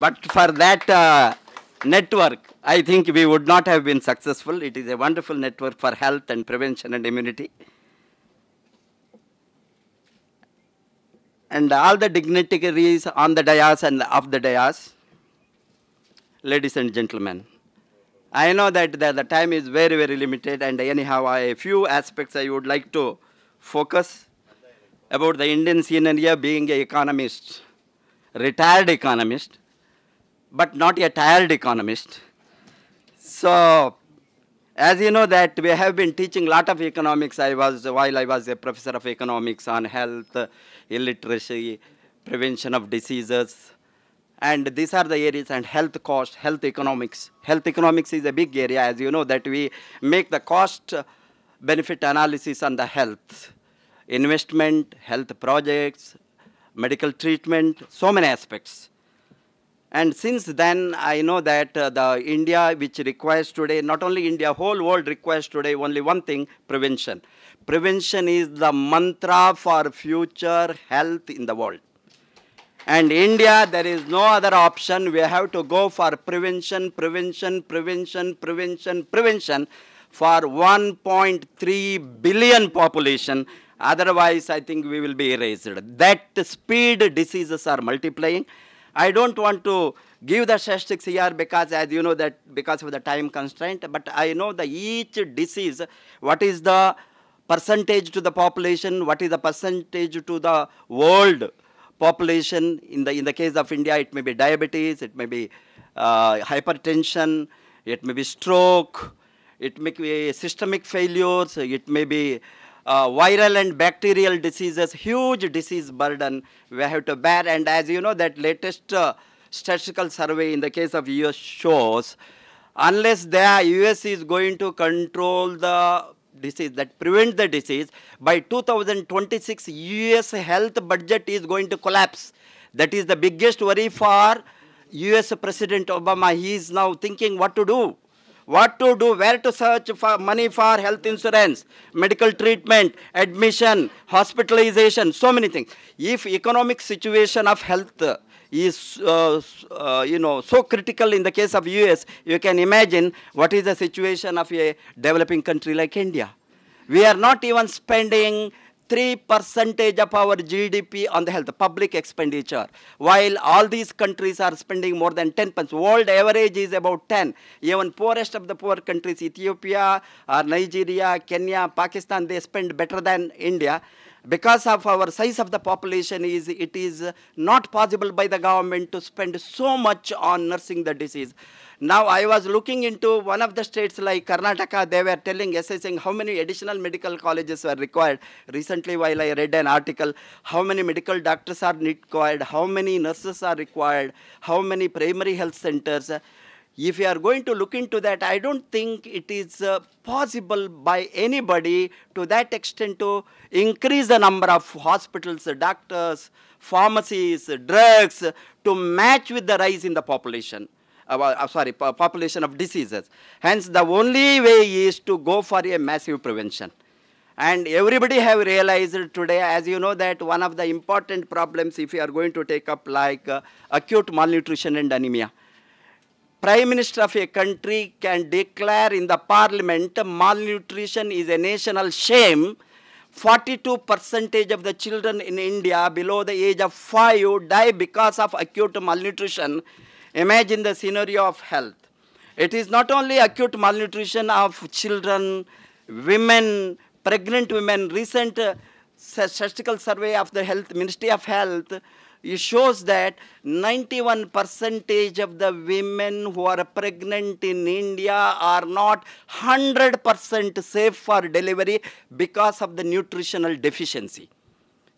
But for that uh, network, I think we would not have been successful. It is a wonderful network for health and prevention and immunity. And all the dignitaries on the dais and off the dais, ladies and gentlemen, I know that the, the time is very, very limited, and anyhow, I, a few aspects I would like to focus about the Indian scenario being an economist, retired economist but not a tired economist. So, as you know that we have been teaching a lot of economics. I was, while I was a professor of economics on health, illiteracy, prevention of diseases, and these are the areas and health cost, health economics. Health economics is a big area, as you know, that we make the cost benefit analysis on the health, investment, health projects, medical treatment, so many aspects. And since then, I know that uh, the India, which requires today, not only India, whole world requires today only one thing, prevention. Prevention is the mantra for future health in the world. And India, there is no other option. We have to go for prevention, prevention, prevention, prevention, prevention for 1.3 billion population. Otherwise, I think we will be erased. That speed diseases are multiplying. I don't want to give the statistics here because, as you know, that because of the time constraint, but I know the each disease, what is the percentage to the population, what is the percentage to the world population. In the, in the case of India, it may be diabetes, it may be uh, hypertension, it may be stroke, it may be systemic failures, it may be uh, viral and bacterial diseases, huge disease burden we have to bear. And as you know, that latest uh, statistical survey in the case of US shows, unless the US is going to control the disease, that prevent the disease, by 2026, US health budget is going to collapse. That is the biggest worry for US President Obama. He is now thinking what to do what to do, where to search for money for health insurance, medical treatment, admission, hospitalization, so many things. If economic situation of health is uh, uh, you know so critical in the case of US, you can imagine what is the situation of a developing country like India. We are not even spending 3% of our GDP on the health, public expenditure, while all these countries are spending more than 10%. World average is about 10. Even poorest of the poor countries, Ethiopia, or uh, Nigeria, Kenya, Pakistan, they spend better than India. Because of our size of the population, is it is not possible by the government to spend so much on nursing the disease. Now I was looking into one of the states like Karnataka, they were telling, assessing how many additional medical colleges were required. Recently, while I read an article, how many medical doctors are required, how many nurses are required, how many primary health centers. If you are going to look into that, I don't think it is uh, possible by anybody to that extent to increase the number of hospitals, doctors, pharmacies, drugs to match with the rise in the population uh, sorry, population of diseases. Hence, the only way is to go for a massive prevention. And everybody have realized today, as you know, that one of the important problems if you are going to take up like uh, acute malnutrition and anemia. Prime Minister of a country can declare in the parliament malnutrition is a national shame. 42 percentage of the children in India below the age of 5 die because of acute malnutrition. Imagine the scenario of health. It is not only acute malnutrition of children, women, pregnant women. Recent uh, statistical survey of the health Ministry of Health it shows that 91 percentage of the women who are pregnant in India are not 100 percent safe for delivery because of the nutritional deficiency.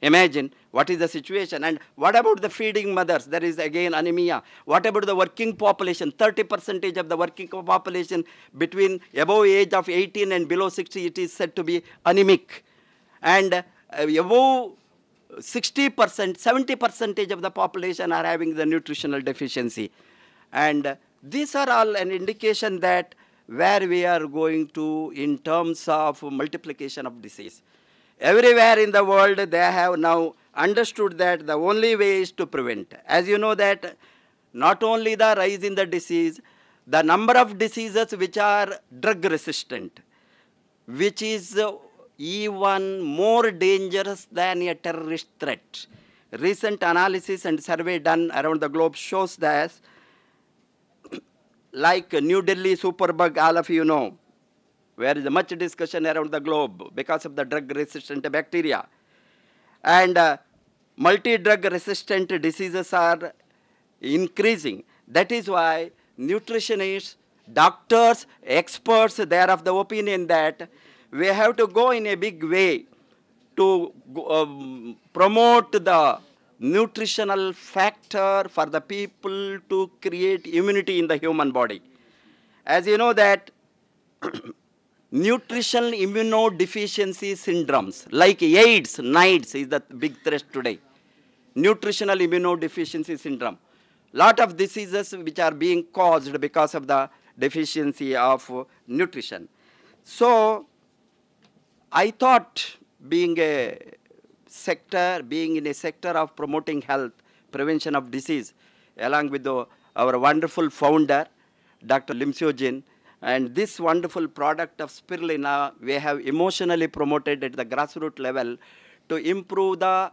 Imagine what is the situation. And what about the feeding mothers? There is again anemia. What about the working population? 30 percentage of the working population between above age of 18 and below 60, it is said to be anemic. And uh, above 60 percent, 70 percentage of the population are having the nutritional deficiency. And uh, these are all an indication that where we are going to in terms of multiplication of disease. Everywhere in the world, they have now understood that the only way is to prevent. As you know that not only the rise in the disease, the number of diseases which are drug resistant, which is even more dangerous than a terrorist threat. Recent analysis and survey done around the globe shows that, like New Delhi superbug, all of you know, where is much discussion around the globe because of the drug-resistant bacteria. And uh, multi-drug-resistant diseases are increasing. That is why nutritionists, doctors, experts, they are of the opinion that we have to go in a big way to um, promote the nutritional factor for the people to create immunity in the human body. As you know that nutritional immunodeficiency syndromes like AIDS, NIDS is the big threat today. Nutritional immunodeficiency syndrome. Lot of diseases which are being caused because of the deficiency of nutrition. So I thought being a sector, being in a sector of promoting health, prevention of disease, along with the, our wonderful founder, Dr. Lim Seo Jin, and this wonderful product of spirulina, we have emotionally promoted at the grassroots level to improve the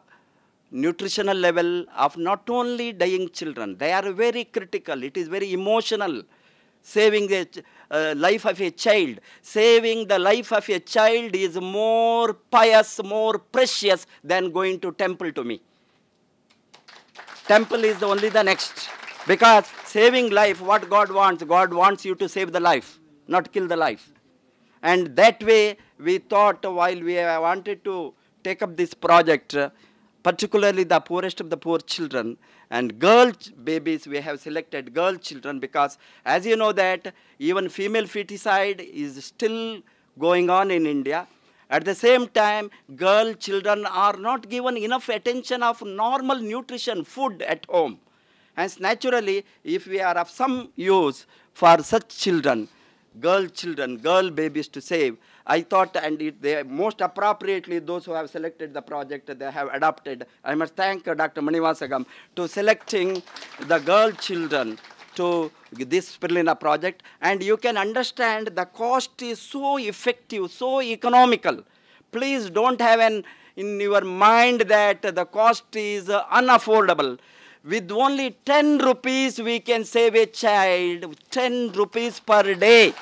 nutritional level of not only dying children. They are very critical. It is very emotional. Saving the uh, life of a child, saving the life of a child is more pious, more precious than going to temple to me. temple is only the next. Because saving life, what God wants, God wants you to save the life, not kill the life. And that way, we thought while we wanted to take up this project, particularly the poorest of the poor children and girl babies, we have selected girl children because, as you know, that even female feticide is still going on in India. At the same time, girl children are not given enough attention of normal nutrition, food at home. And naturally, if we are of some use for such children, girl children, girl babies to save, I thought, and it, they most appropriately, those who have selected the project, they have adopted. I must thank Dr. Manivasagam to selecting the girl children to this Spirulina project. And you can understand the cost is so effective, so economical. Please don't have an in your mind that the cost is unaffordable with only 10 rupees we can save a child 10 rupees per day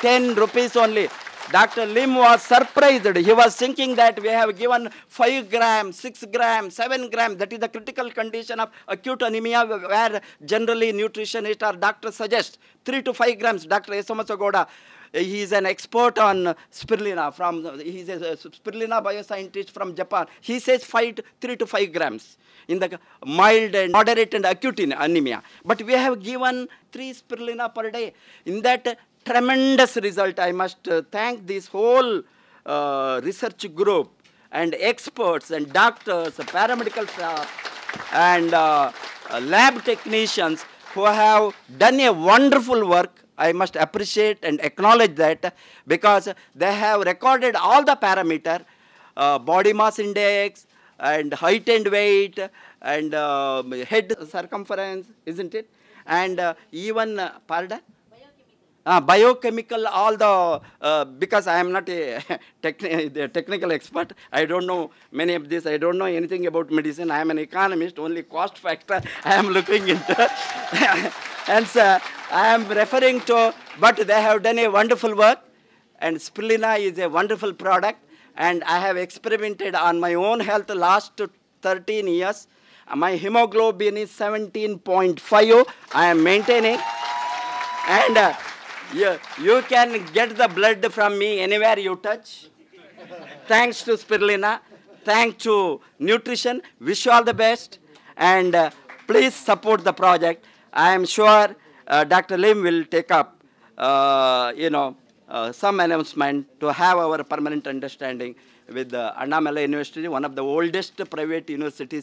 10 rupees only Dr. Lim was surprised. He was thinking that we have given 5 gram, 6 gram, 7 gram. That is the critical condition of acute anemia where generally nutritionist or doctor suggest 3 to 5 grams. Dr. good? He's an expert on spirulina from, he's a spirulina bioscientist from Japan. He says "Fight three to five grams in the mild and moderate and acute anemia. But we have given three spirulina per day. In that tremendous result, I must uh, thank this whole uh, research group and experts and doctors, paramedical staff, and uh, lab technicians who have done a wonderful work I must appreciate and acknowledge that because they have recorded all the parameter, uh, body mass index and height and weight and um, head circumference, isn't it? And uh, even, uh, pardon? Uh, biochemical, all the, uh, because I am not a, techni a technical expert, I don't know many of this, I don't know anything about medicine, I am an economist, only cost factor I am looking into. And so I am referring to, but they have done a wonderful work, and spirulina is a wonderful product, and I have experimented on my own health last 13 years. My hemoglobin is 17.5, I am maintaining. And uh, you, you can get the blood from me anywhere you touch. Thanks to spirulina. Thanks to nutrition. Wish you all the best. And uh, please support the project. I am sure uh, Dr. Lim will take up, uh, you know, uh, some announcement to have our permanent understanding with the Annamalai University, one of the oldest private universities.